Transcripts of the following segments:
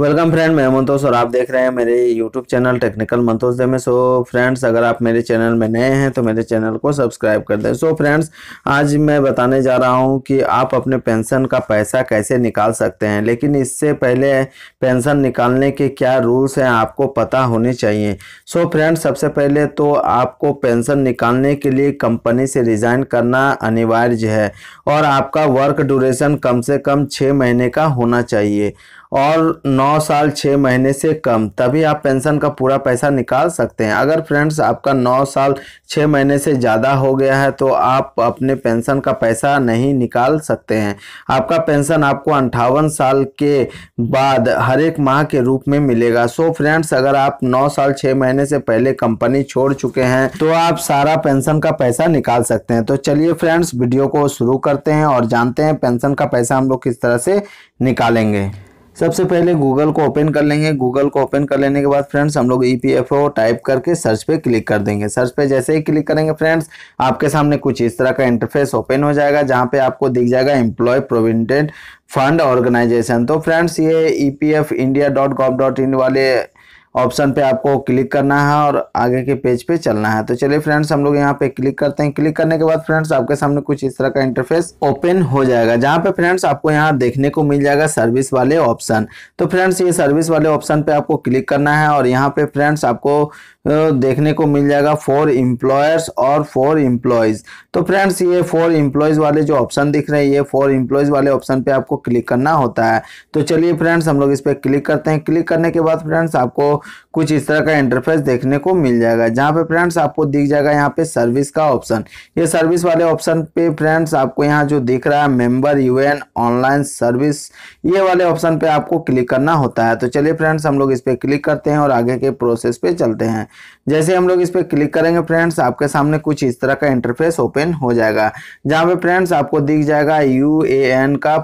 welcome friend मैं मंतोष और आप देख रहे हैं मेरे यूट्यूब चैनल टेक्निकल मंतोष दे में सो फ्रेंड्स अगर आप मेरे चैनल में नए हैं तो मेरे चैनल को सब्सक्राइब कर दें सो फ्रेंड्स आज मैं बताने जा रहा हूं कि आप अपने पेंशन का पैसा कैसे निकाल सकते हैं लेकिन इससे पहले पेंशन निकालने के क्या रूल्स हैं आपको पता होने चाहिए सो फ्रेंड्स सबसे पहले तो आपको पेंशन निकालने के लिए कंपनी से रिज़ाइन करना अनिवार्य है और आपका वर्क ड्यूरेशन कम से कम छः महीने का होना चाहिए और नौ साल छः महीने से कम तभी आप पेंशन का पूरा पैसा निकाल सकते हैं अगर फ्रेंड्स आपका नौ साल छः महीने से ज़्यादा हो गया है तो आप अपने पेंशन का पैसा नहीं निकाल सकते हैं आपका पेंशन आपको अंठावन साल के बाद हर एक माह के रूप में मिलेगा सो फ्रेंड्स अगर आप नौ साल छः महीने से पहले कंपनी छोड़ चुके हैं तो आप सारा पेंशन का पैसा निकाल सकते हैं तो चलिए फ्रेंड्स वीडियो को शुरू करते हैं और जानते हैं पेंशन का पैसा हम लोग किस तरह से निकालेंगे सबसे पहले गूगल को ओपन कर लेंगे गूगल को ओपन कर लेने के बाद फ्रेंड्स हम लोग E P F O type करके सर्च पे क्लिक कर देंगे सर्च पे जैसे ही क्लिक करेंगे फ्रेंड्स आपके सामने कुछ इस तरह का इंटरफेस ओपन हो जाएगा जहाँ पे आपको दिख जाएगा एम्प्लॉय प्रोविडेंट फंड ऑर्गेनाइजेशन तो फ्रेंड्स ये E P F India dot gov dot in वाले ऑप्शन पे आपको क्लिक करना है और आगे के पेज पे चलना है तो चलिए फ्रेंड्स हम लोग यहाँ पे क्लिक करते हैं क्लिक करने के बाद फ्रेंड्स आपके सामने कुछ इस तरह का इंटरफेस ओपन हो जाएगा जहाँ पे फ्रेंड्स आपको यहाँ देखने को मिल जाएगा सर्विस वाले ऑप्शन तो फ्रेंड्स ये सर्विस वाले ऑप्शन पे आपको क्लिक करना है और यहाँ पे फ्रेंड्स आपको देखने को मिल जाएगा फॉर इम्प्लॉयर्स और फॉर इम्प्लॉयज़ तो फ्रेंड्स ये फॉर इम्प्लॉयज़ वाले जो ऑप्शन दिख रहे हैं ये फॉर इम्प्लॉयज वाले ऑप्शन पे आपको क्लिक करना होता है तो चलिए फ्रेंड्स हम लोग इस पर क्लिक करते हैं क्लिक करने के बाद फ्रेंड्स आपको कुछ इस तरह का इंटरफेस देखने को मिल जाएगा जहाँ पे फ्रेंड्स आपको दिख जाएगा यहाँ पे सर्विस का ऑप्शन ये सर्विस वाले ऑप्शन पे फ्रेंड्स आपको यहाँ जो दिख रहा है मेम्बर यूएन ऑनलाइन सर्विस ये वाले ऑप्शन पे आपको क्लिक करना होता है तो चलिए फ्रेंड्स हम लोग इस पर क्लिक करते हैं और आगे के प्रोसेस पे चलते हैं जैसे हम लोग इस पर क्लिक करेंगे फ्रेंड्स आपके सामने कुछ इस तरह का इंटरफेस ओपन हो जाएगा जहाँ पे फ्रेंड्स आपको दिख जाएगा यू ए एन का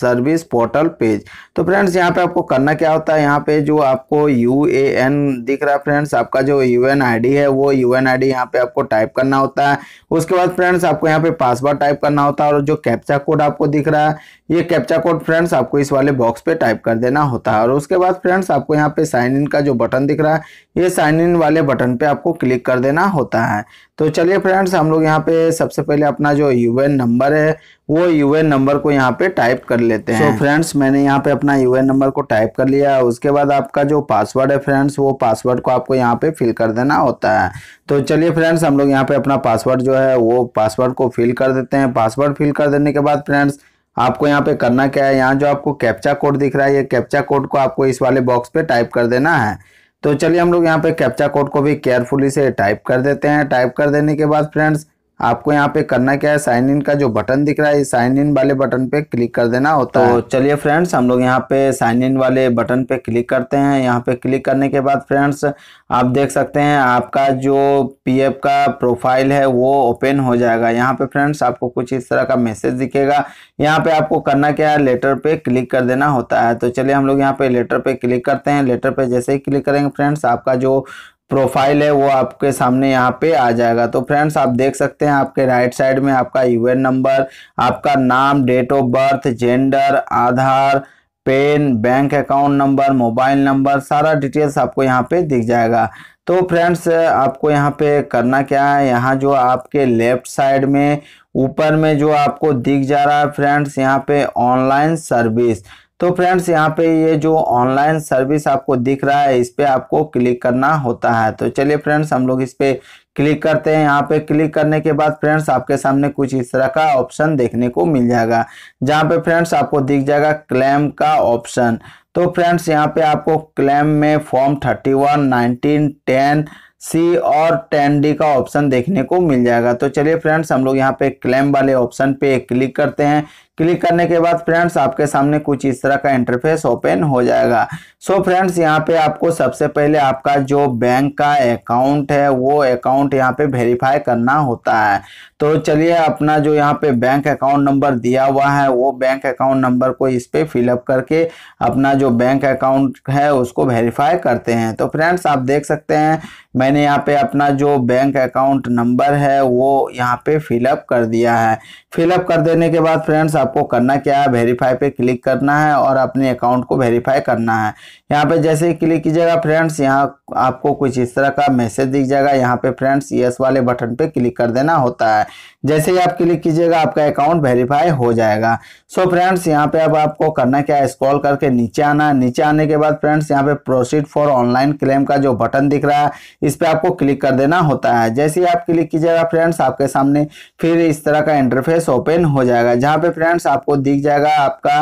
सर्विस पोर्टल पेज तो फ्रेंड्स यहाँ पे आपको करना क्या होता है यहाँ पे जो आपको यू ए एन दिख रहा है फ्रेंड्स आपका जो यू एन आई डी है वो यू एन आई डी यहाँ पे आपको टाइप करना होता है उसके बाद फ्रेंड्स आपको यहाँ पे पासवर्ड टाइप करना होता है और जो कैप्चा कोड आपको दिख रहा है ये कैप्चा कोड फ्रेंड्स आपको इस वाले बॉक्स पे टाइप कर देना होता है और उसके बाद फ्रेंड्स आपको यहाँ पे साइन इन का जो बटन दिख रहा है ये साइन इन वाले बटन पे आपको क्लिक कर देना होता है तो चलिए फ्रेंड्स हम लोग यहाँ पे सबसे पहले अपना जो यू नंबर है वो यू नंबर को यहाँ पे टाइप कर लेते हैं तो so फ्रेंड्स मैंने यहाँ पे अपना यू नंबर को टाइप कर लिया उसके बाद आपका जो पासवर्ड है फ्रेंड्स वो पासवर्ड को आपको यहाँ पे फिल कर देना होता है तो चलिए फ्रेंड्स हम लोग यहाँ पे अपना पासवर्ड जो है वो पासवर्ड को फिल कर देते हैं पासवर्ड फिल कर देने के बाद फ्रेंड्स आपको यहाँ पे करना क्या है यहाँ जो आपको कैप्चा कोड दिख रहा है ये कैप्चा कोड को आपको इस वाले बॉक्स पे टाइप कर देना है तो चलिए हम लोग यहाँ पे कैप्चा कोड को भी केयरफुली से टाइप कर देते हैं टाइप कर देने के बाद फ्रेंड्स आपको यहाँ पे करना क्या है साइन इन का जो बटन दिख रहा है साइन इन वाले बटन पे क्लिक कर देना होता तो है तो चलिए फ्रेंड्स हम लोग यहाँ पे साइन इन वाले बटन पे क्लिक करते हैं यहाँ पे क्लिक करने के बाद फ्रेंड्स आप देख सकते हैं आपका जो पीएफ का प्रोफाइल है वो ओपन हो जाएगा यहाँ पे फ्रेंड्स आपको कुछ इस तरह का मैसेज दिखेगा यहाँ पे आपको करना क्या है लेटर पे क्लिक कर देना होता है तो चलिए हम लोग यहाँ पे लेटर पे क्लिक करते हैं लेटर पे जैसे ही क्लिक करेंगे फ्रेंड्स आपका जो प्रोफाइल है वो आपके सामने यहाँ पे आ जाएगा तो फ्रेंड्स आप देख सकते हैं आपके राइट साइड में आपका यूएन नंबर आपका नाम date of birth gender Aadhaar PAN bank account number mobile number सारा डिटेल्स आपको यहाँ पे दिख जाएगा तो फ्रेंड्स आपको यहाँ पे करना क्या है यहाँ जो आपके लेफ्ट साइड में ऊपर में जो आपको दिख जा रहा है फ्रेंड्स यहाँ पे ऑनलाइन सर्विस तो फ्रेंड्स यहाँ पे ये जो ऑनलाइन सर्विस आपको दिख रहा है इस पर आपको क्लिक करना होता है तो चलिए फ्रेंड्स हम लोग इस पर क्लिक करते हैं यहाँ पे क्लिक करने के बाद फ्रेंड्स आपके सामने कुछ इस तरह का ऑप्शन देखने को मिल जाएगा जहाँ पे फ्रेंड्स आपको दिख जाएगा क्लेम का ऑप्शन तो फ्रेंड्स यहाँ पे आपको क्लेम में form thirty one nineteen ten C और टेन डी का ऑप्शन देखने को मिल जाएगा तो चलिए फ्रेंड्स हम लोग यहाँ पे क्लेम वाले ऑप्शन पे क्लिक करते हैं क्लिक करने के बाद फ्रेंड्स आपके सामने कुछ इस तरह का इंटरफेस ओपन हो जाएगा सो फ्रेंड्स यहाँ पे आपको सबसे पहले आपका जो बैंक का अकाउंट है वो अकाउंट यहाँ पे वेरीफाई करना होता है तो चलिए अपना जो यहाँ पे बैंक अकाउंट नंबर दिया हुआ है वो बैंक अकाउंट नंबर को इस पर फिलअप करके अपना जो बैंक अकाउंट है उसको वेरीफाई करते हैं तो फ्रेंड्स आप देख सकते हैं मैंने मैंने यहाँ पे अपना जो बैंक अकाउंट नंबर है वो यहाँ पे फिलअप कर दिया है फिलअप कर देने के बाद फ्रेंड्स आपको करना क्या है वेरीफाई पे क्लिक करना है और अपने अकाउंट को वेरीफाई करना है यहाँ पे जैसे ही क्लिक कीजिएगा फ्रेंड्स यहाँ आपको कुछ इस तरह का मैसेज दिख जाएगा यहाँ पे फ्रेंड्स यस वाले बटन पे क्लिक कर देना होता है जैसे ही आप क्लिक कीजिएगा आपका अकाउंट वेरीफाई हो जाएगा सो फ्रेंड्स यहाँ पे अब आपको करना क्या है स्क्रॉल करके नीचे आना नीचे आने के बाद फ्रेंड्स यहाँ पे प्रोसीड फॉर ऑनलाइन क्लेम का जो बटन दिख रहा है इस इस पर आपको क्लिक कर देना होता है जैसे ही आप क्लिक कीजिएगा फ्रेंड्स आपके सामने फिर इस तरह का इंटरफेस ओपन हो जाएगा जहाँ पे फ्रेंड्स आपको दिख जाएगा आपका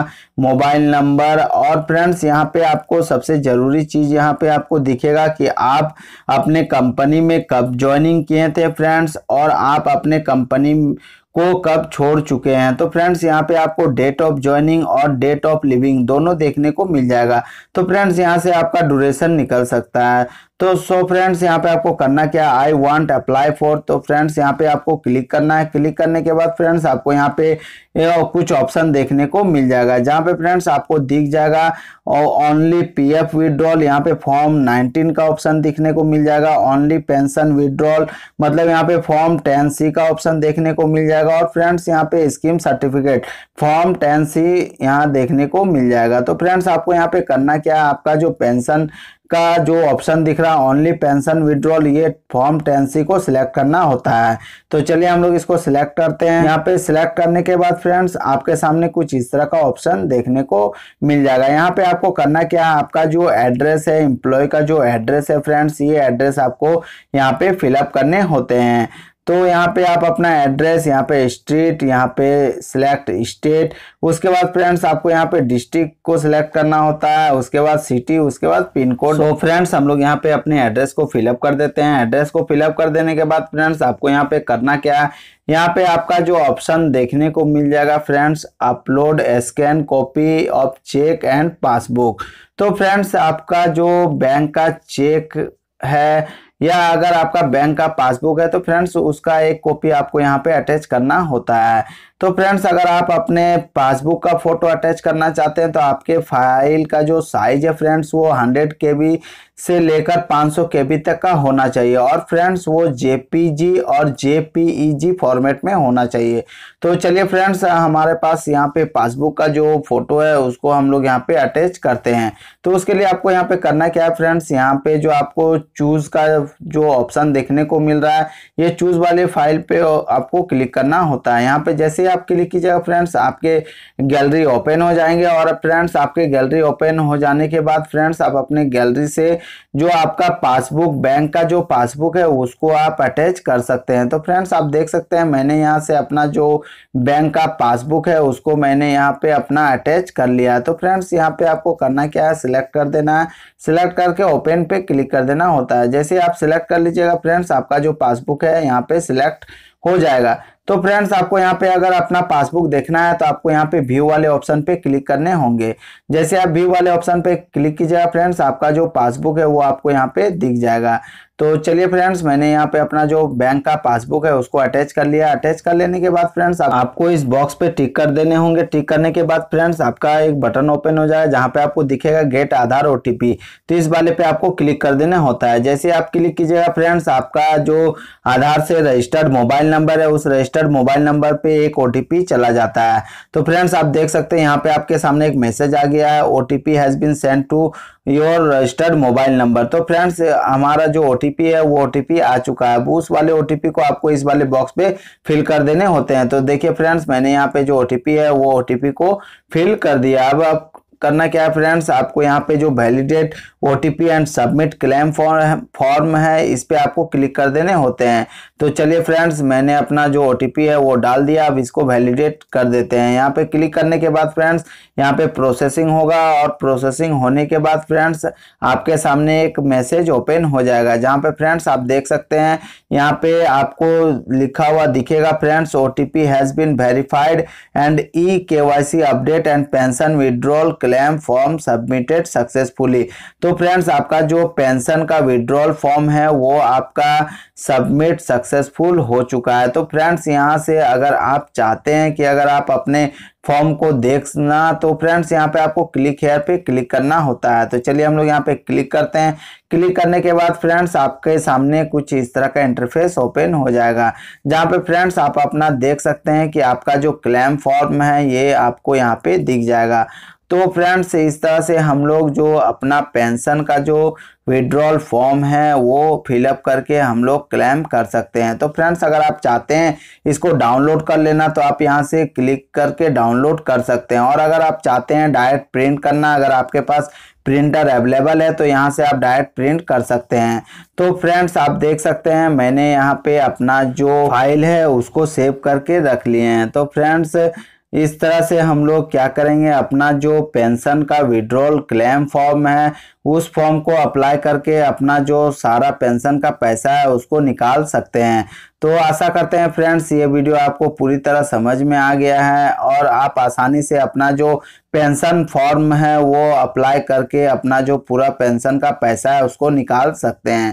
मोबाइल नंबर और फ्रेंड्स यहाँ पे आपको सबसे ज़रूरी चीज़ यहाँ पे आपको दिखेगा कि आप अपने कंपनी में कब ज्वाइनिंग किए थे फ्रेंड्स और आप अपने कंपनी को कब छोड़ चुके हैं तो फ्रेंड्स यहाँ पे आपको डेट ऑफ ज्वाइनिंग और डेट ऑफ लिविंग दोनों देखने को मिल जाएगा तो फ्रेंड्स यहाँ से आपका ड्यूरेशन निकल सकता है तो सो फ्रेंड्स यहाँ पे आपको करना क्या आई वॉन्ट अप्लाई फॉर तो फ्रेंड्स यहाँ पे आपको क्लिक करना है क्लिक करने के बाद फ्रेंड्स आपको यहाँ पे कुछ ऑप्शन देखने को मिल जाएगा जहाँ पे फ्रेंड्स आपको दिख जाएगा और ओनली पी एफ विदड्रॉल यहाँ पे फॉर्म 19 का ऑप्शन दिखने को मिल जाएगा ओनली पेंशन विदड्रॉल मतलब यहाँ पे फॉर्म टेन सी का ऑप्शन देखने को मिल जाएगा और फ्रेंड्स यहाँ पे scheme certificate form ten C यहाँ देखने को मिल जाएगा तो फ्रेंड्स आपको यहाँ पे करना क्या है आपका जो पेंशन का जो ऑप्शन दिख रहा है ओनली पेंशन विड्रॉल ये फॉर्म टेन सी को सिलेक्ट करना होता है तो चलिए हम लोग इसको सिलेक्ट करते हैं यहाँ पे सिलेक्ट करने के बाद फ्रेंड्स आपके सामने कुछ इस तरह का ऑप्शन देखने को मिल जाएगा यहाँ पे आपको करना क्या है आपका जो एड्रेस है एम्प्लॉय का जो एड्रेस है फ्रेंड्स ये एड्रेस आपको यहाँ पे फिलअप करने होते हैं तो यहाँ पे आप अपना एड्रेस यहाँ पे स्ट्रीट यहाँ पे सिलेक्ट स्टेट उसके बाद फ्रेंड्स आपको यहाँ पे डिस्ट्रिक्ट को सिलेक्ट करना होता है उसके बाद सिटी उसके बाद पिन कोड तो फ्रेंड्स हम लोग यहाँ पे अपने एड्रेस को फिलअप कर देते हैं एड्रेस को फिलअप कर देने के बाद फ्रेंड्स आपको यहाँ पे करना क्या है यहाँ पे आपका जो ऑप्शन देखने को मिल जाएगा friends upload scan copy of cheque and passbook तो फ्रेंड्स आपका जो बैंक का चेक है या अगर आपका बैंक का पासबुक है तो फ्रेंड्स उसका एक कॉपी आपको यहाँ पे अटैच करना होता है तो फ्रेंड्स अगर आप अपने पासबुक का फोटो अटैच करना चाहते हैं तो आपके फाइल का जो साइज है फ्रेंड्स वो हंड्रेड के से लेकर 500 के तक का होना चाहिए और फ्रेंड्स वो जेपीजी और जेपीईजी फॉर्मेट में होना चाहिए तो चलिए फ्रेंड्स हमारे पास यहाँ पे पासबुक का जो फोटो है उसको हम लोग यहाँ पे अटैच करते हैं तो उसके लिए आपको यहाँ पे करना क्या है फ्रेंड्स यहाँ पे जो आपको चूज का जो ऑप्शन देखने को मिल रहा है ये चूज वाले फाइल पे आपको क्लिक करना होता है यहाँ पे जैसे आप क्लिक कीजिएगा फ्रेंड्स आपके गैलरी ओपन हो जाएंगे और फ्रेंड्स आपके गैलरी ओपन हो जाने के बाद फ्रेंड्स आप अपने गैलरी से जो आपका पासबुक बैंक का जो पासबुक है उसको आप अटैच कर सकते हैं तो फ्रेंड्स आप देख सकते हैं मैंने यहाँ से अपना जो बैंक का पासबुक है उसको मैंने यहाँ पे अपना अटैच कर लिया तो फ्रेंड्स यहाँ पे आपको करना क्या है सिलेक्ट कर देना है सिलेक्ट करके ओपन पे क्लिक कर देना होता है जैसे आप सिलेक्ट कर लीजिएगा फ्रेंड्स आपका जो पासबुक है यहाँ पे सिलेक्ट हो जाएगा तो फ्रेंड्स आपको यहाँ पे अगर अपना पासबुक देखना है तो आपको यहाँ पे व्यू वाले ऑप्शन पे क्लिक करने होंगे जैसे आप व्यू वाले ऑप्शन पे क्लिक कीजिएगा फ्रेंड्स आपका जो पासबुक है वो आपको यहाँ पे दिख जाएगा तो चलिए फ्रेंड्स मैंने यहाँ पे अपना जो बैंक का पासबुक है उसको अटैच कर लिया अटैच कर लेने के बाद फ्रेंड्स आप, आपको इस बॉक्स पे टिक कर देने होंगे टिक करने के बाद फ्रेंड्स आपका एक बटन ओपन हो जाएगा जहाँ पे आपको दिखेगा गेट आधार ओटीपी तो इस वाले पे आपको क्लिक कर देने होता है जैसे आप क्लिक कीजिएगा फ्रेंड्स आपका जो आधार से रजिस्टर्ड मोबाइल नंबर है उस रजिस्टर रजिस्टर्ड मोबाइल नंबर पे एक ओ चला जाता है तो फ्रेंड्स आप देख सकते हैं यहाँ पे आपके सामने एक मैसेज आ गया है O T P has been send to your registered mobile number तो फ्रेंड्स हमारा जो ओ है वो ओ आ चुका है उस वाले ओ को आपको इस वाले बॉक्स पे फिल कर देने होते हैं तो देखिए फ्रेंड्स मैंने यहाँ पे जो ओ है वो ओ को फिल कर दिया अब आप करना क्या है फ्रेंड्स आपको यहाँ पे जो validate O and submit claim form है इस पर आपको क्लिक कर देने होते हैं तो चलिए फ्रेंड्स मैंने अपना जो ओ है वो डाल दिया अब इसको वैलिडेट कर देते हैं यहाँ पे क्लिक करने के बाद फ्रेंड्स यहाँ पे प्रोसेसिंग होगा और प्रोसेसिंग होने के बाद फ्रेंड्स आपके सामने एक मैसेज ओपन हो जाएगा जहाँ पे फ्रेंड्स आप देख सकते हैं यहाँ पे आपको लिखा हुआ दिखेगा friends O has been verified and E K update and pension withdrawal claim form submitted successfully तो फ्रेंड्स आपका जो पेंशन का विड्रॉल फॉर्म है वो आपका सबमिट सक्सेसफुल हो चुका है तो फ्रेंड्स यहाँ से अगर आप चाहते हैं कि अगर आप अपने फॉर्म को देखना तो फ्रेंड्स यहाँ पे आपको क्लिक हेयर पे क्लिक करना होता है तो चलिए हम लोग यहाँ पे क्लिक करते हैं क्लिक करने के बाद फ्रेंड्स आपके सामने कुछ इस तरह का इंटरफेस ओपन हो जाएगा जहाँ पे फ्रेंड्स आप अपना देख सकते हैं कि आपका जो क्लेम फॉर्म है ये आपको यहाँ पे दिख जाएगा तो फ्रेंड्स इस तरह से हम लोग जो अपना पेंशन का जो विड्रॉल फॉर्म है वो फिलअप करके हम लोग क्लेम कर सकते हैं तो फ्रेंड्स अगर आप चाहते हैं इसको डाउनलोड कर लेना तो आप यहां से क्लिक करके डाउनलोड कर सकते हैं और अगर आप चाहते हैं डायरेक्ट प्रिंट करना अगर आपके पास प्रिंटर अवेलेबल है तो यहाँ से आप डायरेक्ट प्रिंट कर सकते हैं तो फ्रेंड्स आप देख सकते हैं मैंने यहाँ पे अपना जो फाइल है उसको सेव करके रख लिए हैं तो फ्रेंड्स इस तरह से हम लोग क्या करेंगे अपना जो पेंशन का विड्रॉल क्लेम फॉर्म है उस फॉर्म को अप्लाई करके अपना जो सारा पेंशन का पैसा है उसको निकाल सकते हैं तो आशा करते हैं फ्रेंड्स ये वीडियो आपको पूरी तरह समझ में आ गया है और आप आसानी से अपना जो पेंशन फॉर्म है वो अप्लाई करके अपना जो पूरा पेंशन का पैसा है उसको निकाल सकते हैं